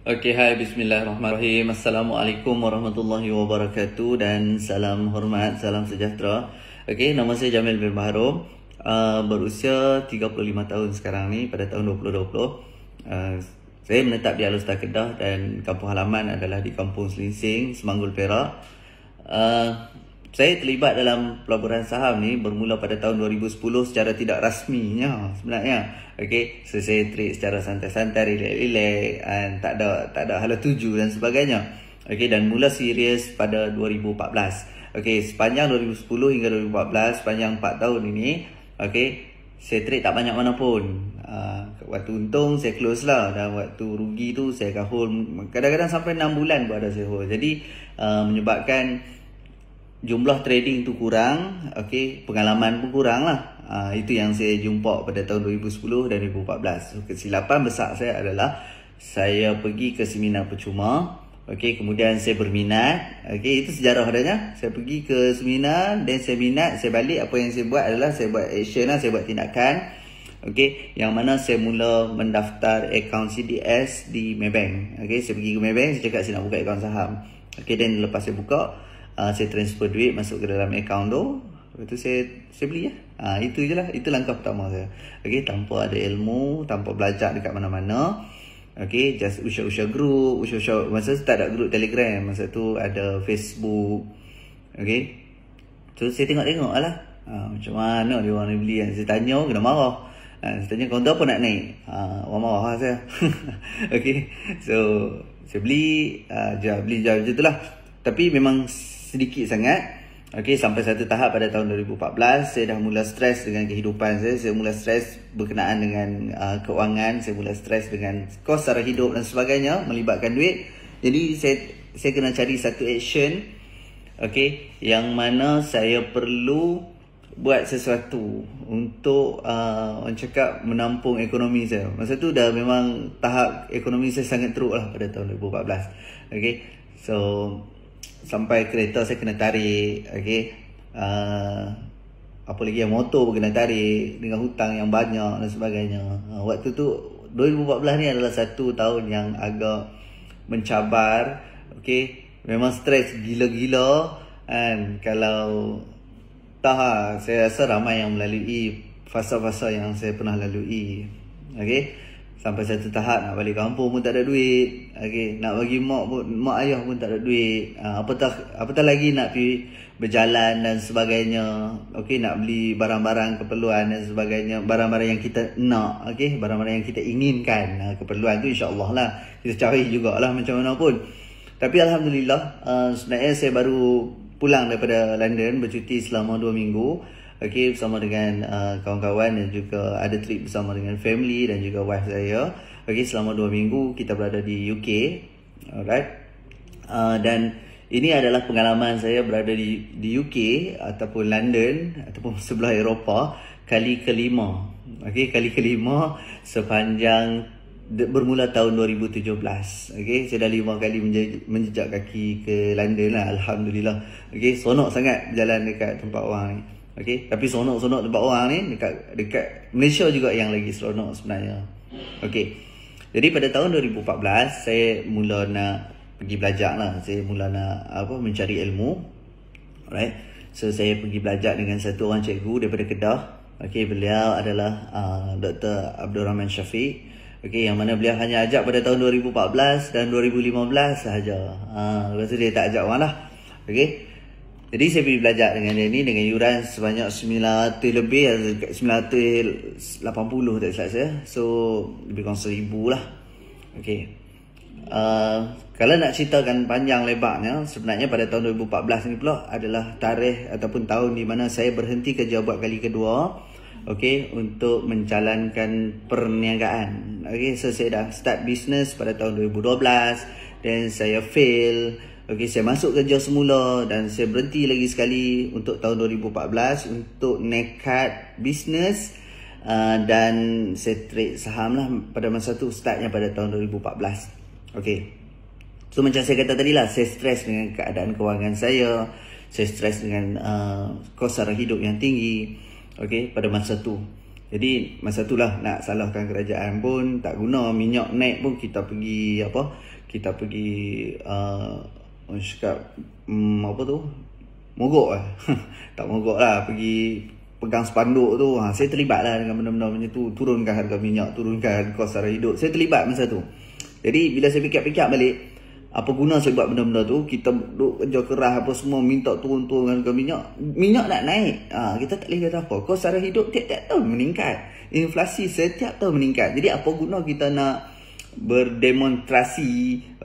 Okay, hai bismillahirrahmanirrahim. Assalamualaikum warahmatullahi wabarakatuh dan salam hormat, salam sejahtera. Okay, nama saya Jamil bin Baharum. Uh, ah, berusia 35 tahun sekarang ni pada tahun 2020. Uh, ah, saya menetap di Alor Alustar Kedah dan kampung halaman adalah di Kampung Selinsing, Semanggul Perak. Uh, saya terlibat dalam pelaburan saham ni bermula pada tahun 2010 secara tidak rasminya sebenarnya. Okey, so, saya trade secara santai-santai, relax-relax dan tak ada tak ada hala tuju dan sebagainya. Okey, dan mula serius pada 2014. Okey, sepanjang 2010 hingga 2014, sepanjang 4 tahun ini, okey, saya trade tak banyak mana pun. Uh, waktu untung saya close lah dan waktu rugi tu saya akan hold kadang-kadang sampai 6 bulan pun ada saya hold. Jadi uh, menyebabkan jumlah trading tu kurang, okey, pengalaman pun kurang lah. Ha, ah, itu yang saya jumpa pada tahun 2010 dan 2014. So, kesilapan besar saya adalah saya pergi ke seminar percuma, okey, kemudian saya berminat, okey, itu sejarah adanya. Saya pergi ke seminar dan saya minat, saya balik apa yang saya buat adalah saya buat action lah, saya buat tindakan. Okey, yang mana saya mula mendaftar akaun CDS di Maybank. Okey, saya pergi ke Maybank, saya cakap saya nak buka akaun saham. Okey, dan lepas saya buka, uh, saya transfer duit masuk ke dalam account tu lepas tu saya saya beli lah ya? uh, itu je lah itu langkah pertama saya ok tanpa ada ilmu tanpa belajar dekat mana-mana ok just usia usia group usia usia masa tu tak ada group telegram masa tu ada facebook ok so saya tengok-tengok lah uh, macam mana dia orang ni beli kan saya tanya kena marah Ha, saya tanya kaunter pun nak naik ha, Orang marah lah saya Okay So Saya beli uh, Jual beli jual macam tu lah Tapi memang sedikit sangat. Okey sampai satu tahap pada tahun 2014 saya dah mula stres dengan kehidupan saya, saya mula stres berkenaan dengan uh, kewangan, saya mula stres dengan kos cara hidup dan sebagainya melibatkan duit. Jadi saya saya kena cari satu action okey yang mana saya perlu buat sesuatu untuk uh, orang cakap menampung ekonomi saya. Masa tu dah memang tahap ekonomi saya sangat teruk lah pada tahun 2014. Okey. So sampai kereta saya kena tarik okey uh, apa lagi yang motor pun kena tarik dengan hutang yang banyak dan sebagainya uh, waktu tu 2014 ni adalah satu tahun yang agak mencabar okey memang stres gila-gila kan kalau tak ah, saya rasa ramai yang melalui fasa-fasa yang saya pernah lalui okey sampai satu tahap nak balik kampung pun tak ada duit Okay, nak bagi mak pun mak ayah pun tak ada duit. Ah, apatah apatah lagi nak pergi berjalan dan sebagainya. Okay, nak beli barang-barang keperluan dan sebagainya, barang-barang yang kita nak, Okay, barang-barang yang kita inginkan. Ah, keperluan tu insya-Allah lah kita cari jugalah macam mana pun. Tapi alhamdulillah, ah, sebenarnya saya baru pulang daripada London bercuti selama dua minggu. Okay, bersama dengan kawan-kawan dan juga ada trip bersama dengan family dan juga wife saya. Okay, selama dua minggu kita berada di UK. Alright. Uh, dan ini adalah pengalaman saya berada di di UK ataupun London ataupun sebelah Eropah kali kelima. Okay, kali kelima sepanjang bermula tahun 2017. Okay, saya dah lima kali menjejak kaki ke London lah. Alhamdulillah. Okay, sonok sangat jalan dekat tempat orang ni. Okay, tapi sonok-sonok tempat orang ni dekat, dekat Malaysia juga yang lagi seronok sebenarnya. Okay. Jadi pada tahun 2014 saya mula nak pergi belajar lah. Saya mula nak apa mencari ilmu. Alright. So saya pergi belajar dengan satu orang cikgu daripada Kedah. Okey, beliau adalah uh, Dr. Abdul Rahman Syafiq. Okey, yang mana beliau hanya ajak pada tahun 2014 dan 2015 sahaja. Ah, uh, lepas dia tak ajak orang lah. Okey. Jadi saya pergi belajar dengan dia ni dengan yuran sebanyak 900 lebih dekat 980 tak salah saya. So lebih kurang 1000 lah. Okey. Uh, kalau nak ceritakan panjang lebarnya sebenarnya pada tahun 2014 ni pula adalah tarikh ataupun tahun di mana saya berhenti kerja buat kali kedua okey untuk menjalankan perniagaan okey so saya dah start business pada tahun 2012 dan saya fail Okey, saya masuk kerja semula dan saya berhenti lagi sekali untuk tahun 2014 untuk nekat bisnes uh, dan saya trade saham lah pada masa tu startnya pada tahun 2014. Okey. So macam saya kata tadi lah, saya stres dengan keadaan kewangan saya. Saya stres dengan uh, kos sara hidup yang tinggi. Okey, pada masa tu. Jadi masa tu lah nak salahkan kerajaan pun tak guna. Minyak naik pun kita pergi apa? Kita pergi uh, orang cakap mm, apa tu mogok eh tak mogok lah pergi pegang spanduk tu ha, saya terlibat lah dengan benda-benda macam tu turunkan harga minyak turunkan kos harga hidup saya terlibat masa tu jadi bila saya fikir-fikir balik apa guna saya buat benda-benda tu kita duduk kerja keras apa semua minta turun-turun harga minyak minyak nak naik ha, kita tak boleh kata apa kos harga hidup tiap-tiap tahun meningkat inflasi setiap tahun meningkat jadi apa guna kita nak berdemonstrasi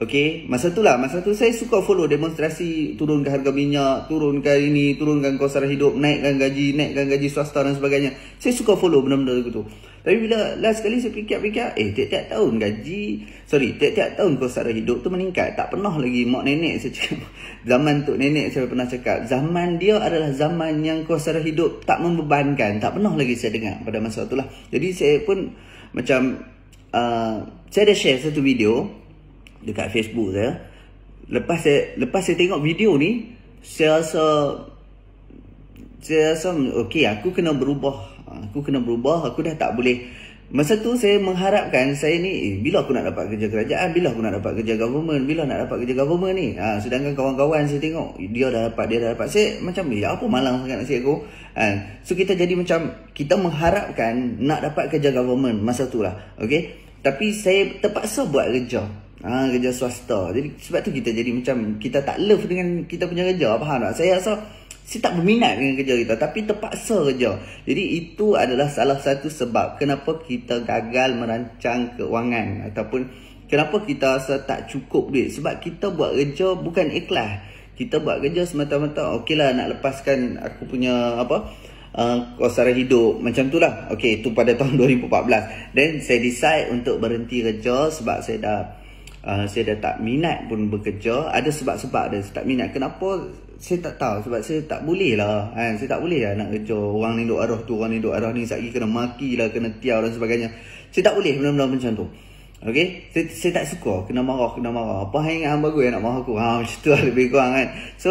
okey masa itulah masa tu saya suka follow demonstrasi turunkan harga minyak turunkan ini turunkan kos sara hidup naikkan gaji naikkan gaji swasta dan sebagainya saya suka follow benda-benda itu tapi bila last sekali saya fikir-fikir eh tiap-tiap tahun gaji sorry tiap-tiap tahun kos sara hidup tu meningkat tak pernah lagi mak nenek saya cakap zaman tok nenek saya pernah cakap zaman dia adalah zaman yang kos sara hidup tak membebankan tak pernah lagi saya dengar pada masa itulah jadi saya pun macam uh, saya ada share satu video dekat Facebook saya. Lepas saya lepas saya tengok video ni, saya rasa saya rasa okey aku kena berubah. Aku kena berubah, aku dah tak boleh Masa tu saya mengharapkan saya ni eh, Bila aku nak dapat kerja kerajaan Bila aku nak dapat kerja government Bila nak dapat kerja government ni ha, Sedangkan kawan-kawan saya tengok Dia dah dapat, dia dah dapat Saya macam ya apa malang sangat nak saya aku. ha, So kita jadi macam Kita mengharapkan nak dapat kerja government Masa tu lah Okay tapi saya terpaksa buat kerja. Ha, kerja swasta. Jadi sebab tu kita jadi macam kita tak love dengan kita punya kerja. apa, tak? Saya rasa saya tak berminat dengan kerja kita. Tapi terpaksa kerja. Jadi itu adalah salah satu sebab kenapa kita gagal merancang keuangan. Ataupun kenapa kita rasa tak cukup duit. Sebab kita buat kerja bukan ikhlas. Kita buat kerja semata-mata okeylah nak lepaskan aku punya apa... Uh, kosara hidup macam tu lah okay, tu pada tahun 2014 then saya decide untuk berhenti kerja sebab saya dah uh, saya dah tak minat pun bekerja ada sebab-sebab dia tak minat kenapa saya tak tahu sebab saya tak boleh lah kan? saya tak boleh lah nak kerja orang ni duk arah tu orang ni duk arah ni sekejap kena maki lah kena tiaw dan sebagainya saya tak boleh benar-benar macam tu Okay saya, saya tak suka Kena marah Kena marah Apa yang ingat hamba gue Nak marah aku ha, Macam tu lah lebih kurang kan So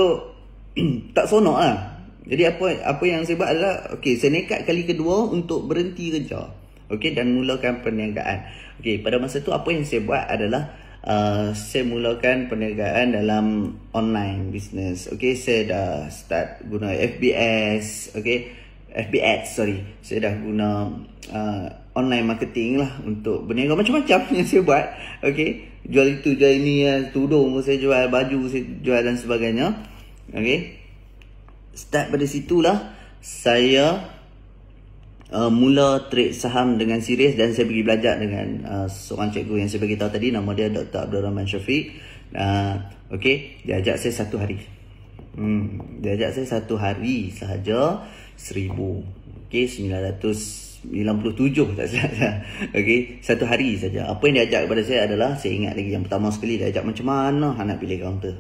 Tak sonok lah jadi apa apa yang saya buat adalah okey, saya nekat kali kedua untuk berhenti kerja. Okey dan mulakan perniagaan. Okey, pada masa tu apa yang saya buat adalah Uh, saya mulakan perniagaan dalam online business. Okay, saya dah start guna FBS. Okay, FBS sorry. Saya dah guna uh, online marketing lah untuk berniaga macam-macam yang saya buat. Okay, jual itu, jual ini, uh, tudung saya jual, baju saya jual dan sebagainya. Okay, start pada situlah saya uh, mula trade saham dengan serius dan saya pergi belajar dengan uh, seorang cikgu yang saya beritahu tadi nama dia Dr. Abdul Rahman Syafiq. Uh, okay, dia ajak saya satu hari. Hmm, dia ajak saya satu hari sahaja seribu. Okay, sembilan ratus 97 tak salah okay. Satu hari saja. Apa yang dia ajak kepada saya adalah Saya ingat lagi yang pertama sekali dia ajak macam mana Nak pilih kaunter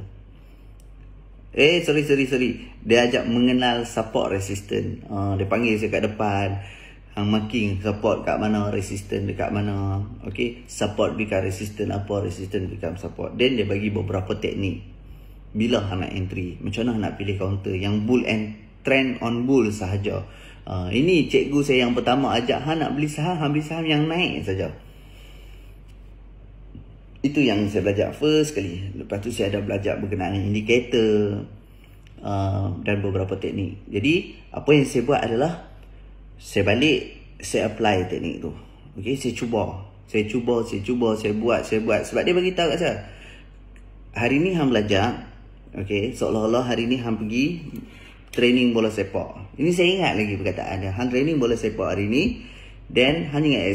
Eh, sorry, sorry, sorry. Dia ajak mengenal support resistant. Uh, dia panggil saya kat depan. Hang marking support kat mana, resistant dekat mana. Okay, support become resistant apa, resistant become support. Then dia bagi beberapa teknik. Bila hang nak entry, macam mana nak pilih counter yang bull and trend on bull sahaja. Uh, ini cikgu saya yang pertama ajak hang nak beli saham, hang beli saham yang naik saja itu yang saya belajar first sekali. Lepas tu saya ada belajar berkenaan indikator uh, dan beberapa teknik. Jadi apa yang saya buat adalah saya balik, saya apply teknik tu. Okay, saya cuba. Saya cuba, saya cuba, saya buat, saya buat. Sebab dia beritahu kat saya, hari ni Ham belajar, okay, seolah-olah hari ni Ham pergi training bola sepak. Ini saya ingat lagi perkataan dia. Ham training bola sepak hari ni, then Ham ingat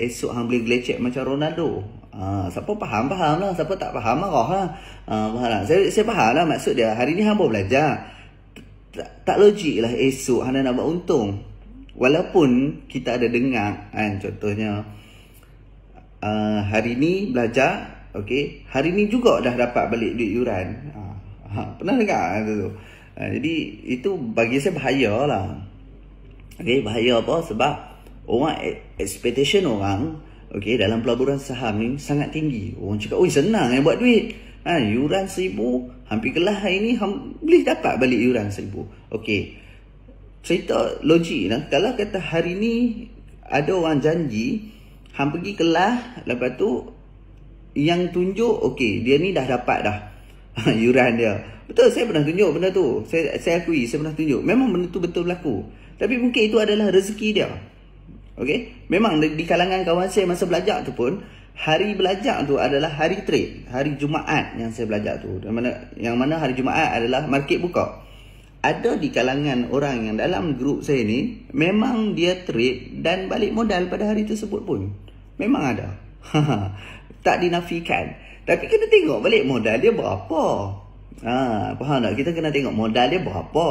esok Ham boleh gelecek macam Ronaldo. Ha, siapa faham faham lah siapa tak faham marah lah uh, lah. saya, saya faham lah maksud dia hari ni hamba belajar tak, tak logik lah esok hana nak buat untung walaupun kita ada dengar kan contohnya uh, hari ni belajar okey hari ni juga dah dapat balik duit yuran uh, pernah dengar kan, tu, Uh, jadi itu bagi saya bahaya lah okey bahaya apa sebab orang e- expectation orang Okay, dalam pelaburan saham ni sangat tinggi. Orang cakap, oi senang eh buat duit. Ha, yuran seribu, hampir kelah hari ni ham, boleh dapat balik yuran seribu. Okay, cerita logik lah. Kalau kata hari ni ada orang janji, ham pergi kelah, lepas tu yang tunjuk, okay, dia ni dah dapat dah yuran dia. Betul, saya pernah tunjuk benda tu. Saya, saya akui, saya pernah tunjuk. Memang benda tu betul berlaku. Tapi mungkin itu adalah rezeki dia. Okay? Memang di kalangan kawan saya masa belajar tu pun, hari belajar tu adalah hari trade. Hari Jumaat yang saya belajar tu. Yang mana, yang mana hari Jumaat adalah market buka. Ada di kalangan orang yang dalam grup saya ni, memang dia trade dan balik modal pada hari tersebut pun. Memang ada. tak dinafikan. Tapi kena tengok balik modal dia berapa. Ha, faham tak? Kita kena tengok modal dia berapa.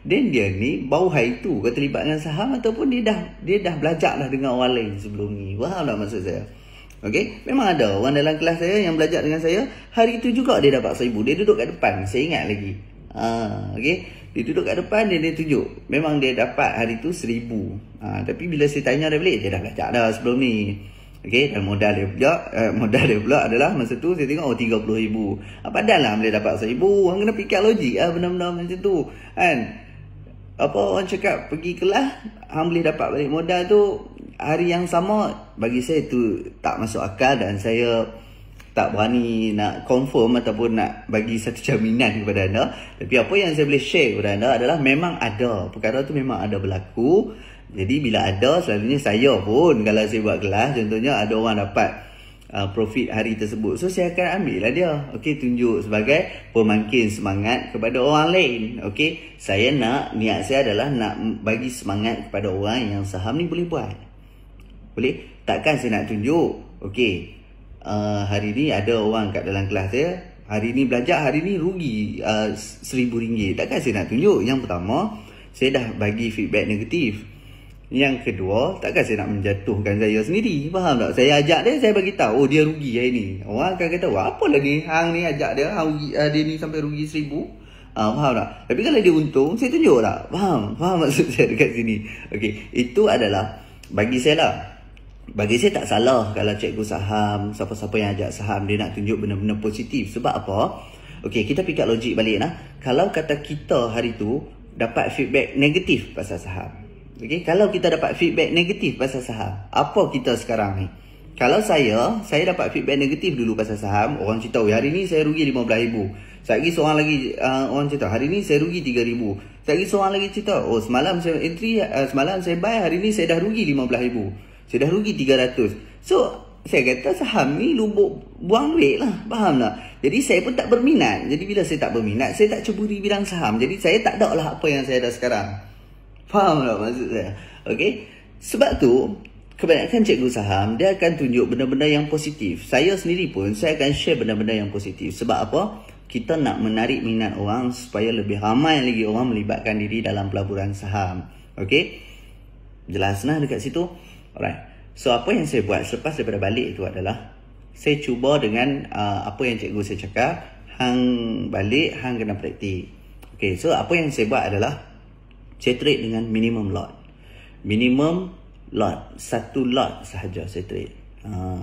Dan dia ni bau hai tu ke terlibat dengan saham ataupun dia dah dia dah belajar lah dengan orang lain sebelum ni. Faham tak maksud saya? Okay, memang ada orang dalam kelas saya yang belajar dengan saya Hari itu juga dia dapat seibu Dia duduk kat depan, saya ingat lagi ha, Okay, dia duduk kat depan dia, dia tunjuk Memang dia dapat hari itu seribu ha, Tapi bila saya tanya dia balik Dia dah belajar dah sebelum ni Okay, dan modal dia pula eh, Modal dia pula adalah masa tu saya tengok Oh, tiga puluh ribu ah, Padahal lah boleh dapat seibu Orang kena fikir logik lah benda-benda macam tu Kan, apa orang cakap pergi kelas hang boleh dapat balik modal tu hari yang sama bagi saya tu tak masuk akal dan saya tak berani nak confirm ataupun nak bagi satu jaminan kepada anda tapi apa yang saya boleh share kepada anda adalah memang ada perkara tu memang ada berlaku jadi bila ada selalunya saya pun kalau saya buat kelas contohnya ada orang dapat uh, profit hari tersebut. So saya akan ambillah dia. Okey tunjuk sebagai pemangkin semangat kepada orang lain. Okey, saya nak niat saya adalah nak bagi semangat kepada orang yang saham ni boleh buat. Boleh? Takkan saya nak tunjuk. Okey. Uh, hari ni ada orang kat dalam kelas saya Hari ni belajar, hari ni rugi uh, RM1,000. Takkan saya nak tunjuk. Yang pertama, saya dah bagi feedback negatif. Yang kedua, takkan saya nak menjatuhkan saya sendiri. Faham tak? Saya ajak dia, saya bagi tahu, oh dia rugi hari ni. Orang akan kata, wah apa lagi, Hang ni ajak dia, hang rugi, uh, dia ni sampai rugi seribu. Ha, faham tak? Tapi kalau dia untung, saya tunjuk tak? Faham? Faham maksud saya dekat sini? Okey, itu adalah bagi saya lah. Bagi saya tak salah kalau cikgu saham, siapa-siapa yang ajak saham, dia nak tunjuk benar-benar positif. Sebab apa? Okey, kita pikir logik balik lah. Kalau kata kita hari tu dapat feedback negatif pasal saham. Okay, kalau kita dapat feedback negatif pasal saham, apa kita sekarang ni? Kalau saya, saya dapat feedback negatif dulu pasal saham, orang cerita, hari ni saya rugi RM15,000. Saya lagi seorang lagi uh, orang cerita, hari ni saya rugi RM3,000. Saya lagi seorang lagi cerita, oh semalam saya entry, uh, semalam saya buy, hari ni saya dah rugi RM15,000. Saya dah rugi RM300. So, saya kata saham ni lubuk buang duit lah, faham tak? Jadi saya pun tak berminat. Jadi bila saya tak berminat, saya tak cuburi bidang saham. Jadi saya tak ada lah apa yang saya ada sekarang. Faham tak maksud saya? Okay? Sebab tu, kebanyakan cikgu saham, dia akan tunjuk benda-benda yang positif. Saya sendiri pun, saya akan share benda-benda yang positif. Sebab apa? Kita nak menarik minat orang supaya lebih ramai lagi orang melibatkan diri dalam pelaburan saham. Okay? Jelas lah dekat situ. Alright. So, apa yang saya buat selepas daripada balik itu adalah, saya cuba dengan uh, apa yang cikgu saya cakap, hang balik, hang kena praktik. Okay, so apa yang saya buat adalah, saya trade dengan minimum lot minimum lot satu lot sahaja saya trade ha.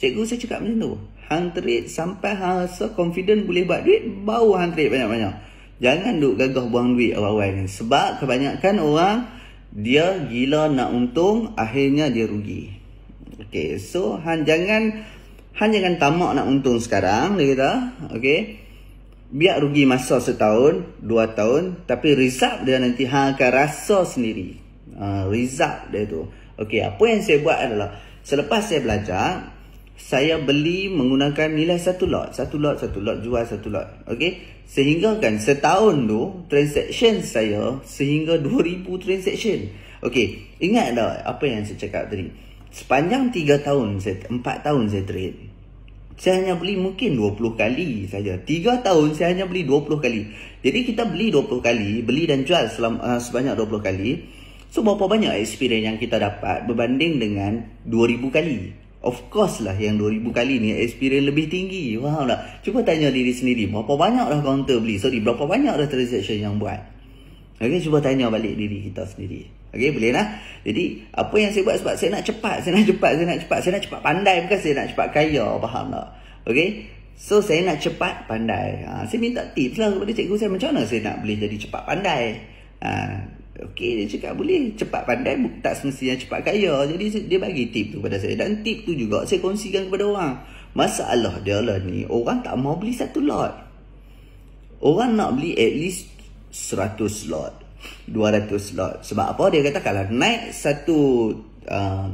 cikgu saya cakap macam tu hang trade sampai hang rasa confident boleh buat duit baru hang trade banyak-banyak jangan duk gagah buang duit awal-awal ni sebab kebanyakan orang dia gila nak untung akhirnya dia rugi okay. so hang jangan hang jangan tamak nak untung sekarang dia kata okay biar rugi masa setahun, dua tahun, tapi result dia nanti hang akan rasa sendiri. Uh, ha, result dia tu. Okey, apa yang saya buat adalah selepas saya belajar, saya beli menggunakan nilai satu lot, satu lot, satu lot, jual satu lot. Okey, sehingga kan setahun tu transaction saya sehingga 2000 transaction. Okey, ingat tak apa yang saya cakap tadi? Sepanjang tiga tahun, empat tahun saya trade saya hanya beli mungkin 20 kali saja. 3 tahun saya hanya beli 20 kali. Jadi kita beli 20 kali, beli dan jual selama, uh, eh, sebanyak 20 kali. So berapa banyak experience yang kita dapat berbanding dengan 2000 kali? Of course lah yang 2000 kali ni experience lebih tinggi. Faham tak? Cuba tanya diri sendiri, berapa banyak dah counter beli? Sorry, berapa banyak dah transaction yang buat? Okay, cuba tanya balik diri kita sendiri. Okey, boleh lah. Jadi, apa yang saya buat sebab saya nak cepat, saya nak cepat, saya nak cepat. Saya nak cepat pandai bukan saya nak cepat kaya, faham tak? Okey, so saya nak cepat pandai. Ha, saya minta tips lah kepada cikgu saya macam mana saya nak boleh jadi cepat pandai. Ha, Okey, dia cakap boleh. Cepat pandai tak semestinya cepat kaya. Jadi, dia bagi tip tu kepada saya. Dan tip tu juga saya kongsikan kepada orang. Masalah dia lah ni, orang tak mau beli satu lot. Orang nak beli at least 100 lot. 200 slot. Lah. Sebab apa? Dia kata kalau naik satu uh,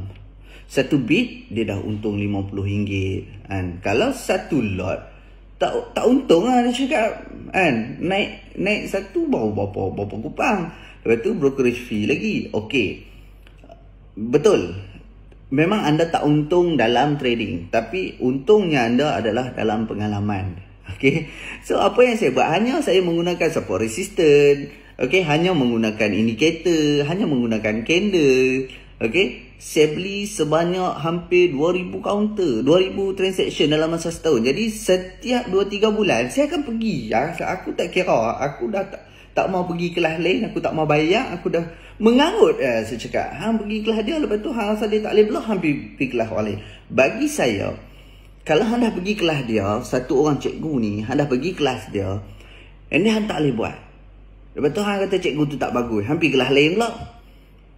satu bit dia dah untung RM50. Kan? Kalau satu lot tak tak untung lah dia cakap. Kan? Naik naik satu baru berapa berapa kupang. Lepas tu brokerage fee lagi. Okey. Betul. Memang anda tak untung dalam trading. Tapi untungnya anda adalah dalam pengalaman. Okey. So apa yang saya buat? Hanya saya menggunakan support resistance. Okay, hanya menggunakan indikator, hanya menggunakan candle. Okay, saya beli sebanyak hampir 2,000 counter, 2,000 transaction dalam masa setahun. Jadi, setiap 2-3 bulan, saya akan pergi. Ya. Aku tak kira, aku dah tak, tak mau pergi kelas lain, aku tak mau bayar, aku dah mengarut. Eh, saya cakap, hang pergi kelas dia, lepas tu hang rasa dia tak boleh belah, hang pergi, pergi kelas orang lain. Bagi saya, kalau hang dah pergi kelas dia, satu orang cikgu ni, hang dah pergi kelas dia, ini hang tak boleh buat. Lepas tu Han kata cikgu tu tak bagus Hampir kelas lain pula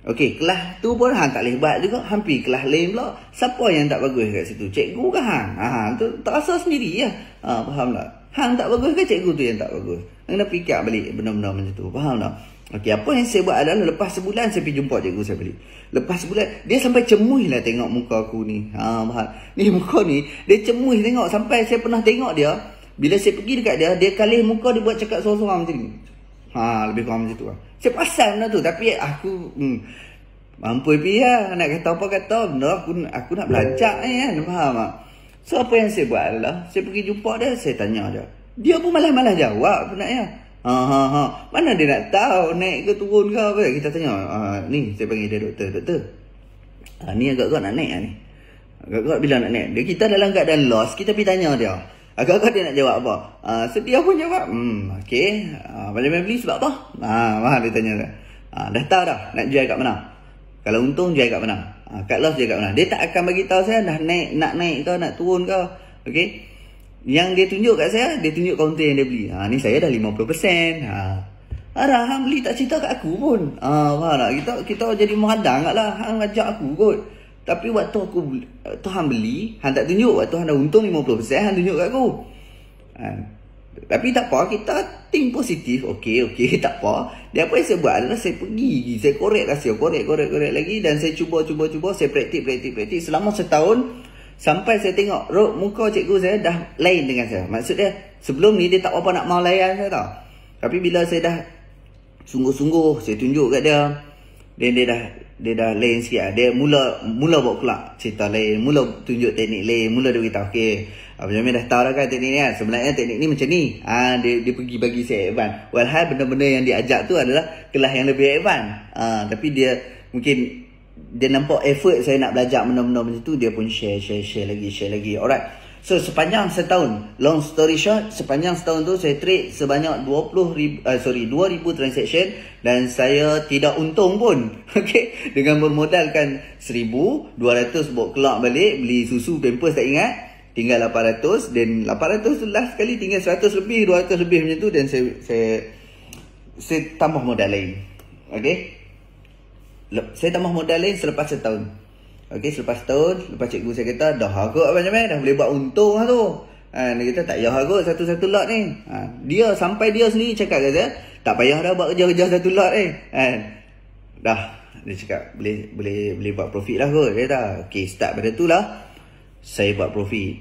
Okey, kelas tu pun Han tak lebat juga Hampir kelas lain pula Siapa yang tak bagus kat situ? Cikgu ke Han? Ha, tu tak terasa sendiri ya. ha, Faham tak? Han tak bagus ke cikgu tu yang tak bagus? Han kena fikir balik benar-benar macam tu Faham tak? Okey, apa yang saya buat adalah lepas sebulan saya pergi jumpa cikgu saya balik. Lepas sebulan, dia sampai cemuh lah tengok muka aku ni. Ha, bahan. Ni muka ni, dia cemuh tengok sampai saya pernah tengok dia. Bila saya pergi dekat dia, dia kalih muka dia buat cakap sorang-sorang macam ni. Ha, lebih kurang macam tu lah. Saya pasal lah benda tu. Tapi aku... Hmm, mampu pergi lah. Nak kata apa kata. Benda aku, aku nak belajar ni kan. Faham tak? So, apa yang saya buat adalah... Saya pergi jumpa dia. Saya tanya dia. Dia pun malah-malah jawab sebenarnya. Ha, ha, ha. Mana dia nak tahu naik ke turun ke apa. Kita tanya. Ha, ni, saya panggil dia doktor. Doktor. Ha, ni agak-agak nak naik lah ni. Agak-agak bila nak naik. Dia, kita dalam keadaan loss Kita pergi tanya dia. Agak-agak dia nak jawab apa? Uh, ah, sedia pun jawab. Hmm, okay. Uh, ah, Banyak main beli sebab apa? Ha, uh, dia tanya. Uh, dah tahu dah nak jual kat mana? Kalau untung jual kat mana? Ha, uh, kat loss jual kat mana? Dia tak akan bagi tahu saya dah naik nak naik ke nak turun ke. Okay. Yang dia tunjuk kat saya, dia tunjuk kaunter yang dia beli. Ha, uh, ni saya dah 50%. Ha. Uh. Ada hang beli tak cerita kat aku pun. Ah, uh, faham tak? Kita kita jadi menghadang lah. Hang ajak aku kot. Tapi waktu aku Tuhan beli Han tak tunjuk Waktu Han dah untung 50% Han tunjuk kat aku ha. Tapi tak apa Kita think positif Okay okay tak apa Dia apa yang saya buat adalah Saya pergi Saya korek rahsia Korek korek korek lagi Dan saya cuba cuba cuba Saya praktik praktik praktik Selama setahun Sampai saya tengok Rok muka cikgu saya Dah lain dengan saya Maksudnya Sebelum ni dia tak apa-apa Nak mau layan saya tau Tapi bila saya dah Sungguh-sungguh Saya tunjuk kat dia dia, dia dah dia dah lain sikit lah. Dia mula mula buat kelak cerita lain. Mula tunjuk teknik lain. Mula dia beritahu. Okay. Benjamin dah tahu dah kan teknik ni kan. Sebenarnya teknik ni macam ni. Ah ha, dia, dia pergi bagi saya Evan. Well hai benda-benda yang diajak tu adalah kelas yang lebih Evan. Ha, tapi dia mungkin dia nampak effort saya nak belajar benda-benda macam tu. Dia pun share, share, share lagi, share lagi. Alright. So sepanjang setahun, long story short, sepanjang setahun tu saya trade sebanyak 20 ribu, uh, sorry 2000 transaction dan saya tidak untung pun. okay? dengan bermodalkan 1000, 200 bot kelak balik beli susu Pampers tak ingat. Tinggal 800 dan 800 tu last sekali tinggal 100 lebih, 200 lebih macam tu dan saya saya saya tambah modal lain. okay? Saya tambah modal lain selepas setahun. Okey selepas tahun lepas cikgu saya kata dah harap Benjamin dah boleh buat untung lah tu. Ha dia kata tak payah harap satu-satu lot ni. Ha dia sampai dia sendiri cakap kata tak payah dah buat kerja-kerja satu lot ni. Ha dah dia cakap boleh boleh boleh buat profit lah kot dia kata. Okey start pada tu lah saya buat profit.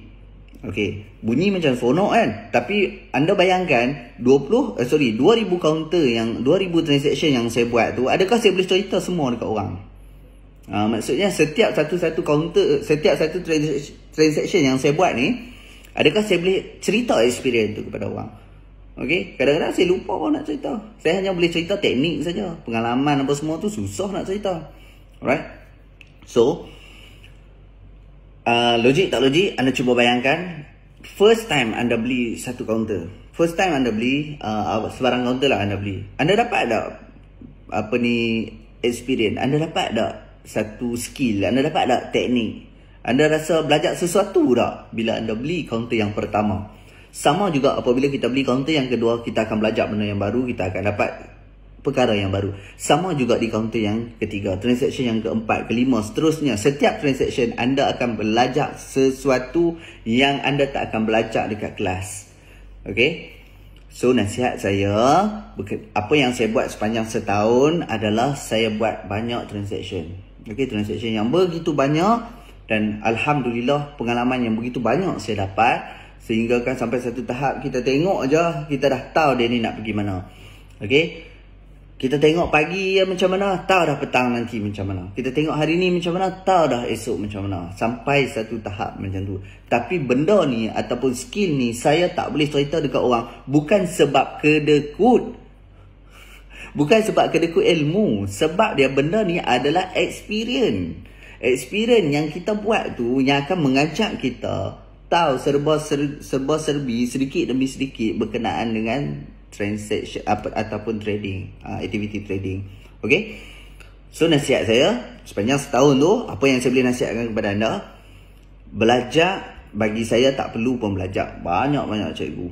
Okey, bunyi macam sonok kan. Tapi anda bayangkan 20 uh, eh, sorry 2000 counter yang 2000 transaction yang saya buat tu adakah saya boleh cerita semua dekat orang? Uh, maksudnya setiap satu-satu counter, setiap satu transaction yang saya buat ni, adakah saya boleh cerita experience tu kepada orang? Okey, kadang-kadang saya lupa pun nak cerita. Saya hanya boleh cerita teknik saja. Pengalaman apa semua tu susah nak cerita. Alright? So, uh, logik tak logik, anda cuba bayangkan first time anda beli satu counter. First time anda beli uh, sebarang counter lah anda beli. Anda dapat tak apa ni experience? Anda dapat tak satu skill, anda dapat tak teknik? Anda rasa belajar sesuatu tak bila anda beli kaunter yang pertama? Sama juga apabila kita beli kaunter yang kedua, kita akan belajar benda yang baru, kita akan dapat perkara yang baru. Sama juga di kaunter yang ketiga, transaksi yang keempat, kelima, seterusnya. Setiap transaksi anda akan belajar sesuatu yang anda tak akan belajar dekat kelas. Okay? So, nasihat saya, apa yang saya buat sepanjang setahun adalah saya buat banyak transaksi. Okey, transaction yang begitu banyak dan alhamdulillah pengalaman yang begitu banyak saya dapat sehingga kan sampai satu tahap kita tengok aja kita dah tahu dia ni nak pergi mana. Okey. Kita tengok pagi ya macam mana, tahu dah petang nanti macam mana. Kita tengok hari ni macam mana, tahu dah esok macam mana. Sampai satu tahap macam tu. Tapi benda ni ataupun skill ni saya tak boleh cerita dekat orang. Bukan sebab kedekut Bukan sebab kedekut ilmu. Sebab dia benda ni adalah experience. Experience yang kita buat tu yang akan mengajak kita tahu serba ser, serba serbi sedikit demi sedikit berkenaan dengan transaction apa, ataupun trading. Ah, activity trading. Okay. So nasihat saya sepanjang setahun tu apa yang saya boleh nasihatkan kepada anda. Belajar bagi saya tak perlu pun belajar banyak-banyak cikgu.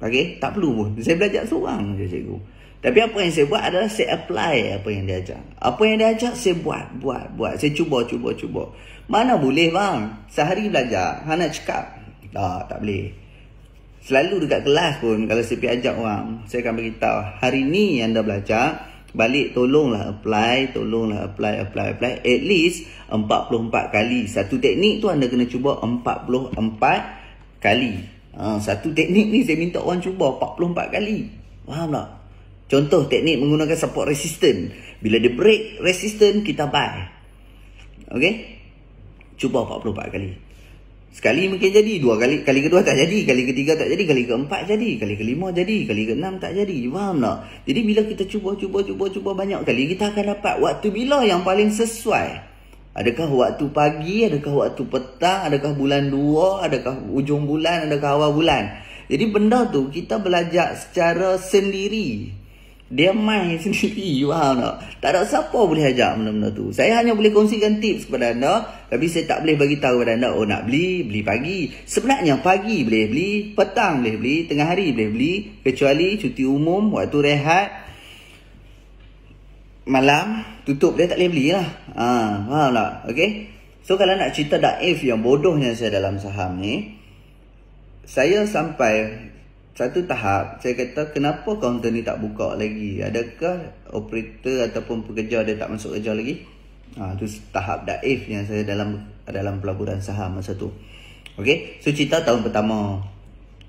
Okay, tak perlu pun. Saya belajar seorang je cikgu. Tapi apa yang saya buat adalah saya apply apa yang dia ajak. Apa yang dia ajak, saya buat, buat, buat. Saya cuba, cuba, cuba. Mana boleh bang? Sehari belajar, ha nak cakap? Tak, tak boleh. Selalu dekat kelas pun, kalau saya pergi ajak orang, saya akan beritahu, hari ni yang anda belajar, balik tolonglah apply, tolonglah apply, apply, apply. At least 44 kali. Satu teknik tu anda kena cuba 44 kali. Ha, satu teknik ni saya minta orang cuba 44 kali. Faham tak? Contoh teknik menggunakan support resistant. Bila dia break resistant kita buy. okay? Cuba 44 kali. Sekali mungkin jadi, dua kali, kali kedua tak jadi, kali ketiga tak jadi, kali keempat jadi, kali kelima jadi, kali keenam tak jadi. Faham tak? Jadi bila kita cuba cuba cuba cuba banyak kali kita akan dapat waktu bila yang paling sesuai. Adakah waktu pagi, adakah waktu petang, adakah bulan dua? adakah ujung bulan, adakah awal bulan. Jadi benda tu kita belajar secara sendiri dia main sendiri you faham tak tak ada siapa boleh ajak benda-benda tu saya hanya boleh kongsikan tips kepada anda tapi saya tak boleh bagi tahu kepada anda oh nak beli beli pagi sebenarnya pagi boleh beli petang boleh beli tengah hari boleh beli kecuali cuti umum waktu rehat malam tutup dia tak boleh beli lah ha, faham tak okay. so kalau nak cerita daif yang bodohnya saya dalam saham ni saya sampai satu tahap saya kata kenapa kaunter ni tak buka lagi adakah operator ataupun pekerja dia tak masuk kerja lagi ha, tu tahap daif yang saya dalam dalam pelaburan saham masa tu Okay, so cerita tahun pertama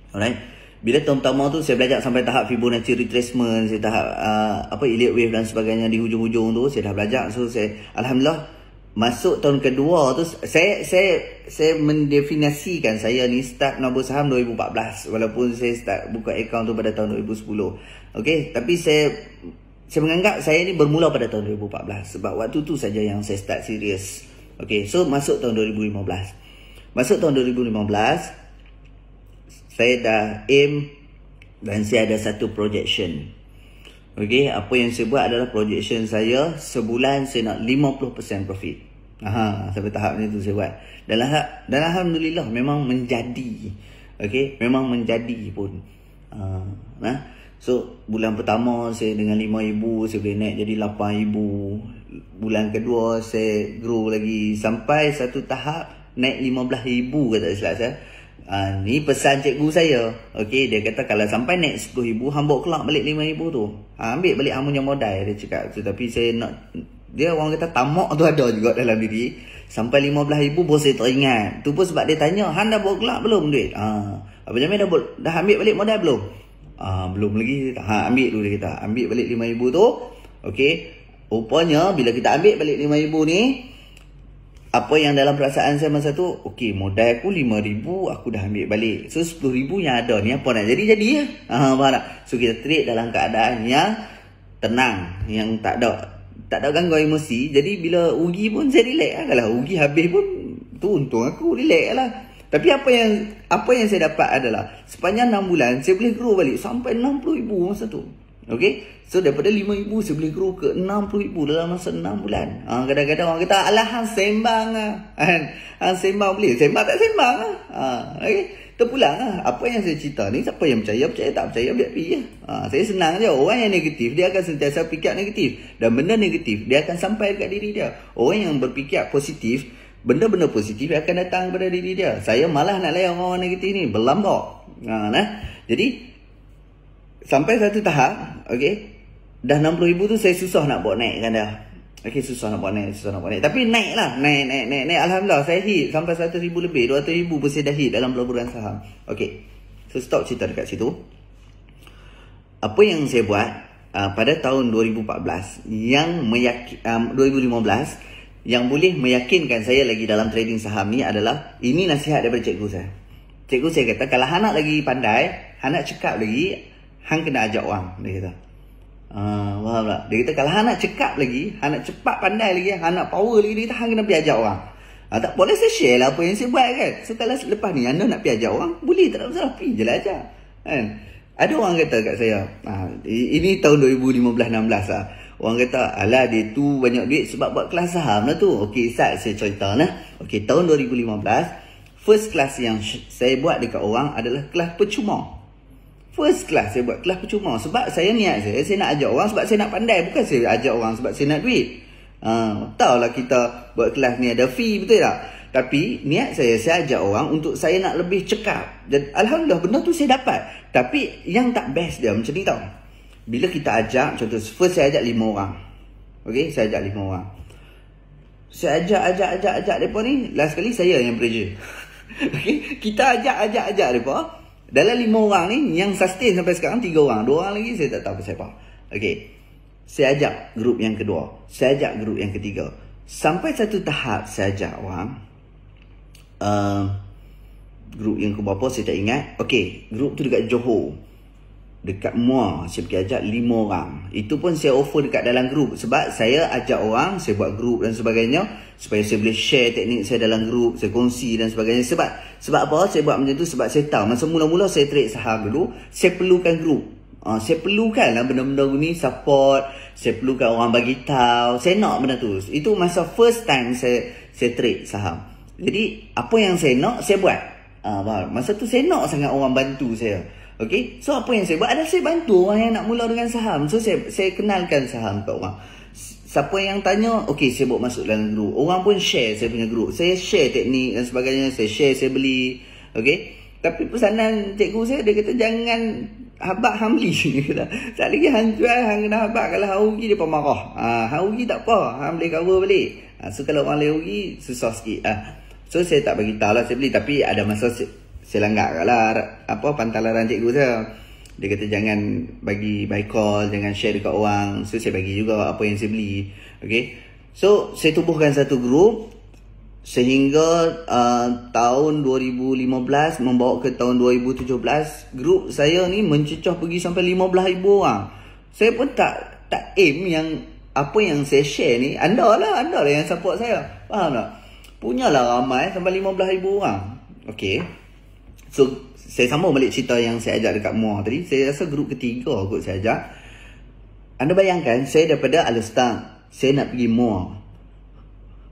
Alright Bila tahun pertama tu saya belajar sampai tahap Fibonacci retracement Saya tahap uh, apa Elliott Wave dan sebagainya di hujung-hujung tu Saya dah belajar So saya Alhamdulillah masuk tahun kedua tu saya saya saya mendefinisikan saya ni start nombor saham 2014 walaupun saya start buka akaun tu pada tahun 2010 okey tapi saya saya menganggap saya ni bermula pada tahun 2014 sebab waktu tu saja yang saya start serius okey so masuk tahun 2015 masuk tahun 2015 saya dah aim dan saya ada satu projection Okey, apa yang saya buat adalah projection saya sebulan saya nak 50% profit. Aha, sampai tahap ni tu saya buat. Dan, Alhamdulillah memang menjadi. Okay, memang menjadi pun. Uh, nah. So, bulan pertama saya dengan RM5,000, saya boleh naik jadi RM8,000. Bulan kedua saya grow lagi sampai satu tahap naik RM15,000 kata silap saya. Ha, ni pesan cikgu saya. Okay, dia kata kalau sampai naik RM10,000, hambuk kelak balik RM5,000 tu. Ha, ambil balik hamunnya modal dia cakap. So, tapi saya nak dia orang kata tamak tu ada juga dalam diri. Sampai RM15,000 pun saya teringat. Tu pun sebab dia tanya, Han dah bawa kelak belum duit? Ha. Abang Jamil dah, dah ambil balik modal belum? Ha, belum lagi. Ha, ambil dulu dia kata. Ambil balik RM5,000 tu. okay. Rupanya bila kita ambil balik RM5,000 ni, apa yang dalam perasaan saya masa tu, Okay, modal aku RM5,000 aku dah ambil balik. So RM10,000 yang ada ni apa nak jadi, jadi ya. Ha, So kita trade dalam keadaan yang tenang, yang tak ada tak tak ganggu emosi jadi bila rugi pun saya relax lah kalau rugi habis pun tu untung aku relax lah tapi apa yang apa yang saya dapat adalah sepanjang 6 bulan saya boleh grow balik sampai ribu masa tu Okay So daripada ribu, Saya boleh grow ke ribu Dalam masa 6 bulan ha, Kadang-kadang orang kata Alah hang sembang lah ha. Hang sembang boleh Sembang tak sembang lah ha. Okay terpulang lah. Ha. Apa yang saya cerita ni, siapa yang percaya, percaya tak percaya, biar pergi lah. Ha, saya senang je. Orang yang negatif, dia akan sentiasa fikir negatif. Dan benda negatif, dia akan sampai dekat diri dia. Orang yang berfikir positif, benda-benda positif akan datang kepada diri dia. Saya malah nak layan orang-orang negatif ni. Berlambak. Ha, nah. Jadi, sampai satu tahap, okay, dah rm ribu tu saya susah nak buat naik kan dah. Okey susah nak buat naik, susah nak buat naik. Tapi naik lah, naik, naik, naik, naik. Alhamdulillah saya hit sampai RM100,000 lebih. RM200,000 pun saya dah hit dalam pelaburan saham. Okey, so stop cerita dekat situ. Apa yang saya buat uh, pada tahun 2014 yang meyakin, um, 2015 yang boleh meyakinkan saya lagi dalam trading saham ni adalah ini nasihat daripada cikgu saya. Cikgu saya kata kalau Hanak lagi pandai, Hanak cekap lagi, Hang kena ajak orang. Dia kata. Ah, uh, faham Dia kata kalau anak cekap lagi, anak cepat pandai lagi, anak power lagi, dia kata kena pi ajak orang. Ha, tak boleh saya share lah apa yang saya buat kan. Setelah lepas ni, anda nak pi ajak orang, boleh tak ada masalah, pergi je lah ajak. Kan? Ada orang kata kat saya, ha, ini tahun 2015-16 lah. Orang kata, alah dia tu banyak duit sebab buat kelas saham lah tu. Okey, Ustaz saya cerita lah. Okey, tahun 2015, first kelas yang saya buat dekat orang adalah kelas percuma. First class saya buat kelas percuma sebab saya niat saya saya nak ajak orang sebab saya nak pandai bukan saya ajak orang sebab saya nak duit. Ha, tahulah kita buat kelas ni ada fee betul tak? Tapi niat saya saya ajak orang untuk saya nak lebih cekap. Dan alhamdulillah benda tu saya dapat. Tapi yang tak best dia macam ni tau. Bila kita ajak contoh first saya ajak lima orang. Okey, saya ajak lima orang. Saya ajak ajak ajak ajak depa ni last kali saya yang pressure. Okey, kita ajak ajak ajak depa. Dalam lima orang ni yang sustain sampai sekarang tiga orang. Dua orang lagi saya tak tahu siapa. Okay, Saya ajak grup yang kedua. Saya ajak grup yang ketiga. Sampai satu tahap saya ajak orang. Uh, grup yang keberapa saya tak ingat. Okay, Grup tu dekat Johor. Dekat Mua saya pergi ajak lima orang. Itu pun saya offer dekat dalam grup. Sebab saya ajak orang. Saya buat grup dan sebagainya. Supaya saya boleh share teknik saya dalam grup. Saya kongsi dan sebagainya. Sebab sebab apa saya buat macam tu? Sebab saya tahu masa mula-mula saya trade saham dulu, saya perlukan grup. Uh, ah, saya perlukan lah benda-benda ni support. Saya perlukan orang bagi tahu. Saya nak benda tu. Itu masa first time saya saya trade saham. Jadi apa yang saya nak, saya buat. Uh, masa tu saya nak sangat orang bantu saya. Okay? So apa yang saya buat adalah saya bantu orang yang nak mula dengan saham. So saya, saya kenalkan saham kat orang siapa yang tanya, okey saya buat masuk dalam group. Orang pun share saya punya group. Saya share teknik dan sebagainya, saya share saya beli. Okey. Tapi pesanan cikgu saya dia kata jangan habaq hamli. beli. Tak lagi hang jual hang kena habaq kalau hang rugi dia marah. Ah ha, hang rugi tak apa, hang boleh cover balik. Ha, so kalau orang lain rugi susah sikit Ha. So saya tak bagi tahu lah saya beli tapi ada masa saya, saya langgar lah apa pantalaran cikgu saya. Dia kata jangan bagi buy call, jangan share dekat orang. So saya bagi juga apa yang saya beli. Okay. So saya tubuhkan satu grup sehingga uh, tahun 2015 membawa ke tahun 2017 grup saya ni mencecah pergi sampai 15,000 orang. Saya pun tak tak aim yang apa yang saya share ni anda lah anda lah yang support saya. Faham tak? Punyalah ramai sampai 15,000 orang. Okay. So saya sambung balik cerita yang saya ajak dekat Muar tadi. Saya rasa grup ketiga kot saya ajak. Anda bayangkan saya daripada Alistair. Saya nak pergi Muar.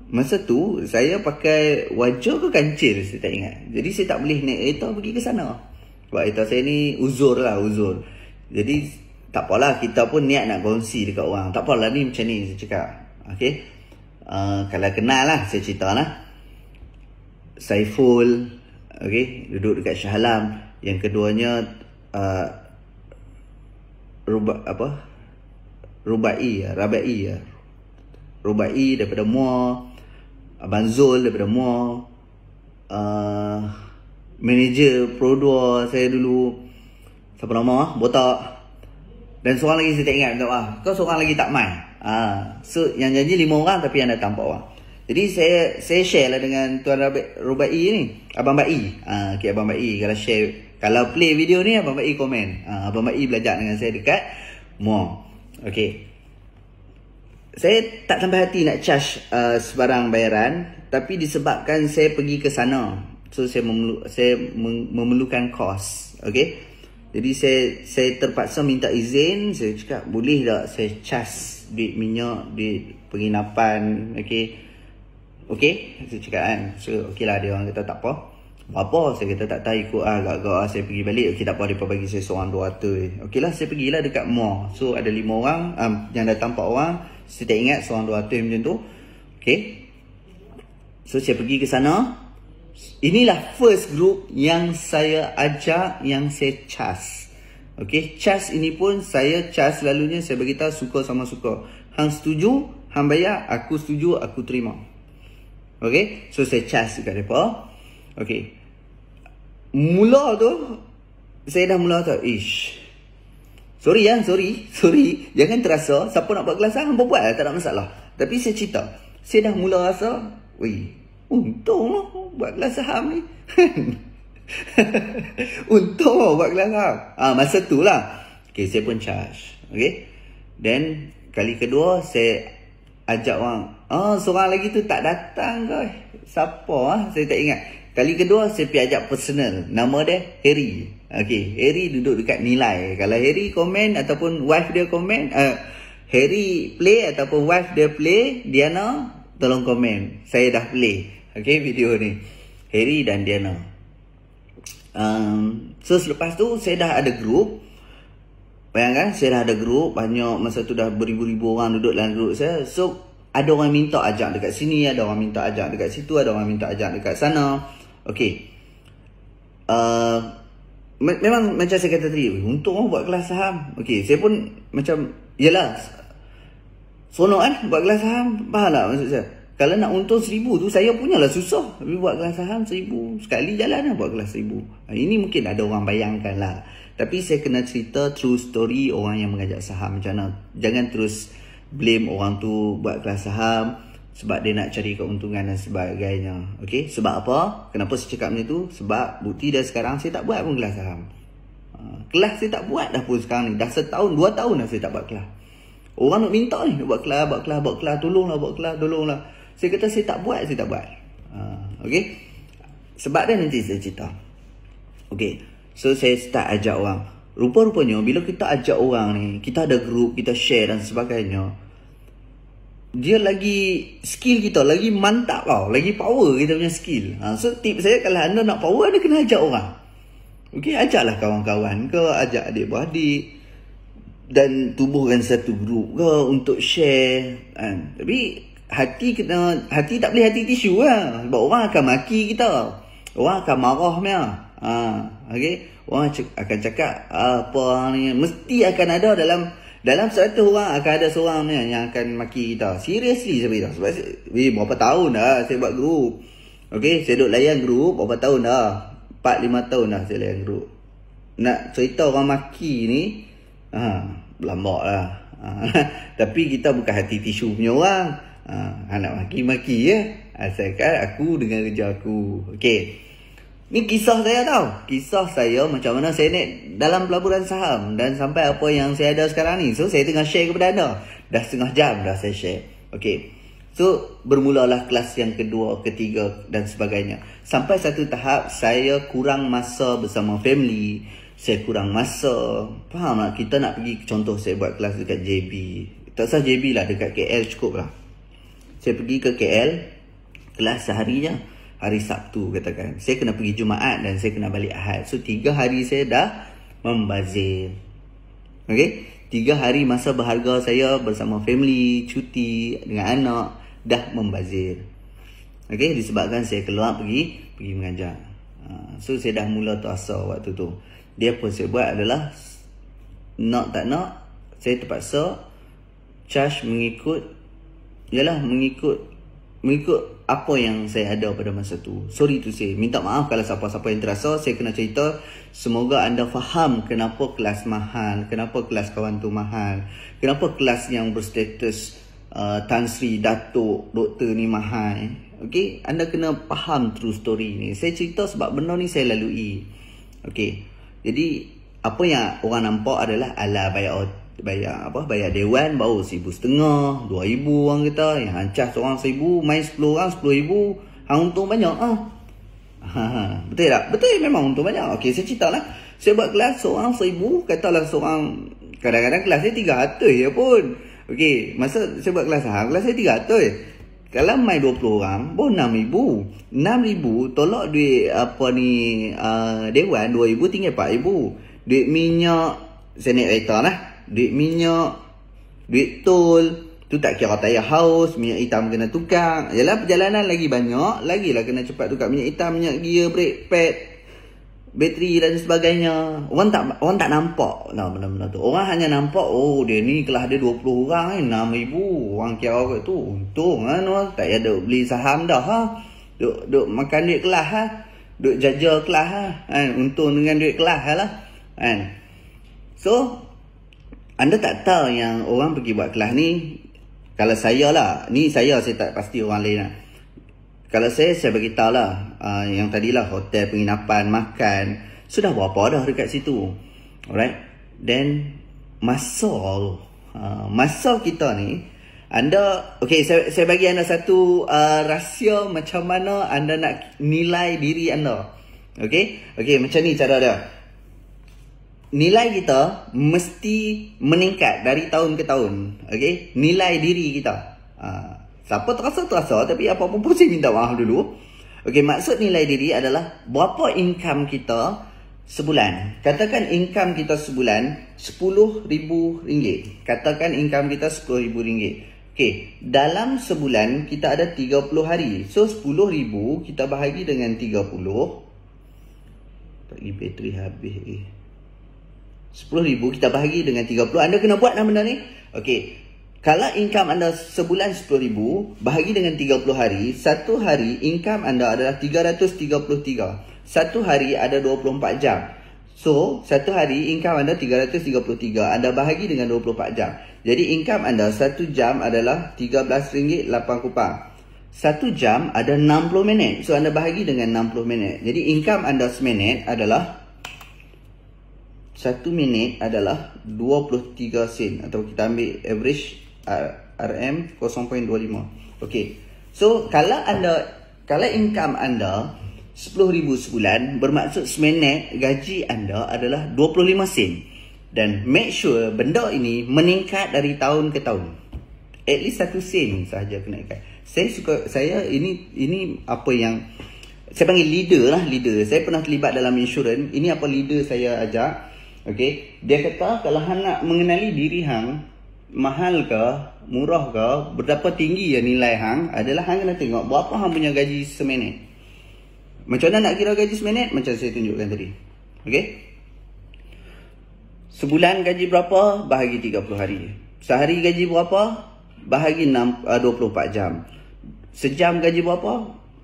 Masa tu saya pakai wajah ke kancil saya tak ingat. Jadi saya tak boleh naik kereta pergi ke sana. Sebab kereta saya ni uzur lah uzur. Jadi tak apalah kita pun niat nak kongsi dekat orang. Tak apalah ni macam ni saya cakap. Okay. Uh, ah, kalau kenal lah saya cerita lah. Saiful, Okay, duduk dekat Shah Alam. yang keduanya uh, ruba apa rubai ya rabai ya rubai daripada mua abang zul daripada mua uh, manager pro 2 saya dulu siapa nama ah, botak dan seorang lagi saya tak ingat tak apa? kau seorang lagi tak main ah uh, so yang janji lima orang tapi yang datang empat orang jadi saya saya share lah dengan Tuan Rubai e ni. Abang Bai. E. Ha, ah, okay, Abang Bai e, kalau share. Kalau play video ni, Abang Bai komen. Ha, Abang Bai belajar dengan saya dekat Muang. Okay. Saya tak sampai hati nak charge uh, sebarang bayaran. Tapi disebabkan saya pergi ke sana. So, saya, memelu saya memerlukan kos. Okay. Jadi, saya saya terpaksa minta izin. Saya cakap, boleh tak saya charge duit minyak, duit penginapan. Okay. Okey, saya cakap kan. So, okeylah dia orang kata tak apa. Apa saya kata tak tahu ikut ah agak-agak saya pergi balik. Okey tak apa depa bagi saya seorang 200 eh. Okeylah saya pergilah dekat mall. So ada lima orang um, yang datang tampak orang. Saya tak ingat seorang 200 macam tu. Okey. So saya pergi ke sana. Inilah first group yang saya ajak yang saya cas. Okay, cas ini pun saya cas selalunya saya bagi tahu suka sama suka. Hang setuju, hang bayar, aku setuju, aku terima. Okay. So, saya charge dekat mereka. Okay. Mula tu, saya dah mula tahu, ish. Sorry ya, sorry. Sorry. Jangan terasa. Siapa nak buat kelas lah, hampa buat lah. Tak ada masalah. Tapi saya cerita. Saya dah mula rasa, weh, untung lah buat kelas saham ni. untung lah buat kelas saham. Ah, ha, masa tu lah. Okay, saya pun charge. Okay. Then, kali kedua, saya ajak orang. Oh, seorang lagi tu tak datang ke? Siapa? Ah? Saya tak ingat. Kali kedua, saya pergi ajak personal. Nama dia Harry. Okay, Harry duduk dekat nilai. Kalau Harry komen ataupun wife dia komen, uh, Harry play ataupun wife dia play, Diana, tolong komen. Saya dah play. Okay, video ni. Harry dan Diana. Um, so, selepas tu, saya dah ada group. Bayangkan saya dah ada grup Banyak masa tu dah beribu-ribu orang duduk dalam grup saya So ada orang minta ajak dekat sini Ada orang minta ajak dekat situ Ada orang minta ajak dekat sana Okay uh, me- Memang macam saya kata tadi Untuk orang buat kelas saham Okay saya pun macam Yelah Sonok kan buat kelas saham Faham tak maksud saya kalau nak untung seribu tu saya punya lah susah. Tapi buat kelas saham seribu. Sekali jalan lah buat kelas seribu. Ini mungkin ada orang bayangkan lah. Tapi saya kena cerita true story orang yang mengajak saham macam mana. Jangan terus blame orang tu buat kelas saham sebab dia nak cari keuntungan dan sebagainya. Okey, sebab apa? Kenapa saya cakap macam tu? Sebab bukti dah sekarang saya tak buat pun kelas saham. Ha, kelas saya tak buat dah pun sekarang ni. Dah setahun, dua tahun dah saya tak buat kelas. Orang nak minta ni, buat kelas, buat kelas, buat kelas, tolonglah buat kelas, tolonglah. Saya kata saya tak buat, saya tak buat. Uh, ha, okay? Sebab dia nanti saya cerita. Okay. So saya start ajak orang Rupa-rupanya bila kita ajak orang ni Kita ada group, kita share dan sebagainya Dia lagi skill kita lagi mantap tau Lagi power kita punya skill ha, So tip saya kalau anda nak power anda kena ajak orang Okay ajaklah kawan-kawan ke Ajak adik-beradik dan tubuhkan satu group ke untuk share kan. Tapi hati kena hati tak boleh hati tisu lah. Sebab orang akan maki kita. Orang akan marah mereka ha, okay? orang akan cakap apa ni mesti akan ada dalam dalam satu orang akan ada seorang ni yang akan maki kita seriously saya beritahu sebab saya, eh, berapa tahun dah saya buat grup Okay, saya duduk layan grup berapa tahun dah 4-5 tahun dah saya layan grup nak cerita orang maki ni ha, Belambak lah ha, Tapi kita bukan hati tisu punya orang ha, Nak maki-maki ya Asalkan aku dengan kerja aku Okay Ni kisah saya tau. Kisah saya macam mana saya naik dalam pelaburan saham dan sampai apa yang saya ada sekarang ni. So, saya tengah share kepada anda. Dah setengah jam dah saya share. Okay. So, bermulalah kelas yang kedua, ketiga dan sebagainya. Sampai satu tahap, saya kurang masa bersama family. Saya kurang masa. Faham tak? Kita nak pergi, contoh saya buat kelas dekat JB. Tak sah JB lah, dekat KL cukup lah. Saya pergi ke KL, kelas sehari je hari Sabtu katakan. Saya kena pergi Jumaat dan saya kena balik Ahad. So tiga hari saya dah membazir. okay? Tiga hari masa berharga saya bersama family, cuti dengan anak dah membazir. okay? disebabkan saya keluar pergi pergi mengajar. Ha, so saya dah mula terasa waktu tu. Dia pun saya buat adalah nak tak nak saya terpaksa charge mengikut ialah mengikut mengikut apa yang saya ada pada masa tu. Sorry tu saya. Minta maaf kalau siapa-siapa yang terasa saya kena cerita. Semoga anda faham kenapa kelas mahal. Kenapa kelas kawan tu mahal. Kenapa kelas yang berstatus uh, Tan Sri, Datuk, Doktor ni mahal. Okay. Anda kena faham true story ni. Saya cerita sebab benda ni saya lalui. Okay. Jadi apa yang orang nampak adalah ala bayar bayar apa bayar dewan baru seibu setengah dua ibu orang kata yang hancas seorang seibu main sepuluh orang sepuluh ibu hang untung banyak ah ha, ha. betul tak betul memang untung banyak okey saya cerita lah saya buat kelas seorang seibu katalah seorang kadang-kadang kelas saya tiga ratus ya pun okey masa saya buat kelas hang kelas saya tiga ratus kalau main 20 orang, ribu enam ribu tolak duit apa ni uh, dewan 2000 tinggal 4000. Duit minyak saya naik kereta lah duit minyak, duit tol, tu tak kira tayar haus, minyak hitam kena tukar. Yalah perjalanan lagi banyak, lagi lagilah kena cepat tukar minyak hitam, minyak gear, brake pad, bateri dan sebagainya. Orang tak orang tak nampak nah benda-benda tu. Orang hanya nampak oh dia ni kelas dia 20 orang kan eh, 6000. Orang kira kat tu untung kan lah, orang tak ada beli saham dah ha. Duk duk makan duit kelah, ha. Duk jaja kelas ha. Kan, untung dengan duit kelah ha, lah. Kan. So anda tak tahu yang orang pergi buat kelas ni Kalau saya lah Ni saya saya tak pasti orang lain lah Kalau saya saya beritahu lah uh, ah, Yang lah hotel penginapan makan Sudah apa dah dekat situ Alright Then Masa tu uh, ah, Masa kita ni anda okey saya saya bagi anda satu uh, rahsia macam mana anda nak nilai diri anda. Okey? Okey macam ni cara dia nilai kita mesti meningkat dari tahun ke tahun. Okay? Nilai diri kita. Uh, siapa terasa, terasa. Tapi apa pun pun saya minta maaf dulu. Okay, maksud nilai diri adalah berapa income kita sebulan. Katakan income kita sebulan RM10,000. Katakan income kita RM10,000. Okay, dalam sebulan kita ada 30 hari. So, RM10,000 kita bahagi dengan 30. Tak pergi bateri habis eh. RM10,000 kita bahagi dengan 30. Anda kena buat lah benda ni. Okey. Kalau income anda sebulan RM10,000 bahagi dengan 30 hari, satu hari income anda adalah RM333. Satu hari ada 24 jam. So, satu hari income anda 333, anda bahagi dengan 24 jam. Jadi, income anda satu jam adalah RM13.8 kupang. Satu jam ada 60 minit. So, anda bahagi dengan 60 minit. Jadi, income anda seminit adalah RM13.8. 1 minit adalah 23 sen atau kita ambil average RM 0.25. Okey. So kalau anda kalau income anda 10000 sebulan bermaksud seminit gaji anda adalah 25 sen. Dan make sure benda ini meningkat dari tahun ke tahun. At least 1 sen sahaja kenaikan. Saya suka saya ini ini apa yang saya panggil leader lah leader. Saya pernah terlibat dalam insurans. Ini apa leader saya ajak. Okay, dia kata kalau hang nak mengenali diri hang mahal ke, murah ke, berapa tinggi ya nilai hang adalah hang kena tengok berapa hang punya gaji seminit. Macam mana nak kira gaji seminit? Macam saya tunjukkan tadi. Okay, Sebulan gaji berapa? Bahagi 30 hari. Sehari gaji berapa? Bahagi 6, 24 eh, jam. Sejam gaji berapa?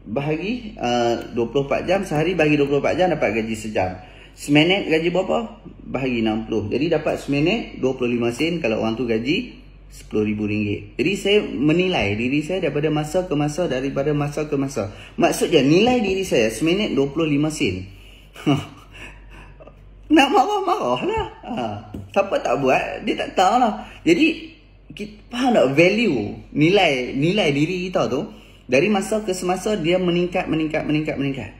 Bahagi eh, uh, 24 jam. Sehari bahagi 24 jam dapat gaji sejam. Seminit gaji berapa? Bahagi 60. Jadi dapat seminit 25 sen kalau orang tu gaji RM10,000. Jadi saya menilai diri saya daripada masa ke masa, daripada masa ke masa. Maksudnya nilai diri saya seminit 25 sen. Nak marah-marah lah. Ha. Siapa tak buat, dia tak tahu lah. Jadi, kita faham tak value nilai nilai diri kita tu dari masa ke semasa dia meningkat, meningkat, meningkat, meningkat.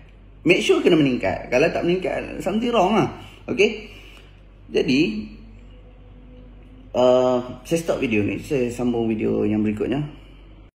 Make sure kena meningkat. Kalau tak meningkat, something wrong lah. Okay? Jadi, uh, saya stop video ni. Saya sambung video yang berikutnya.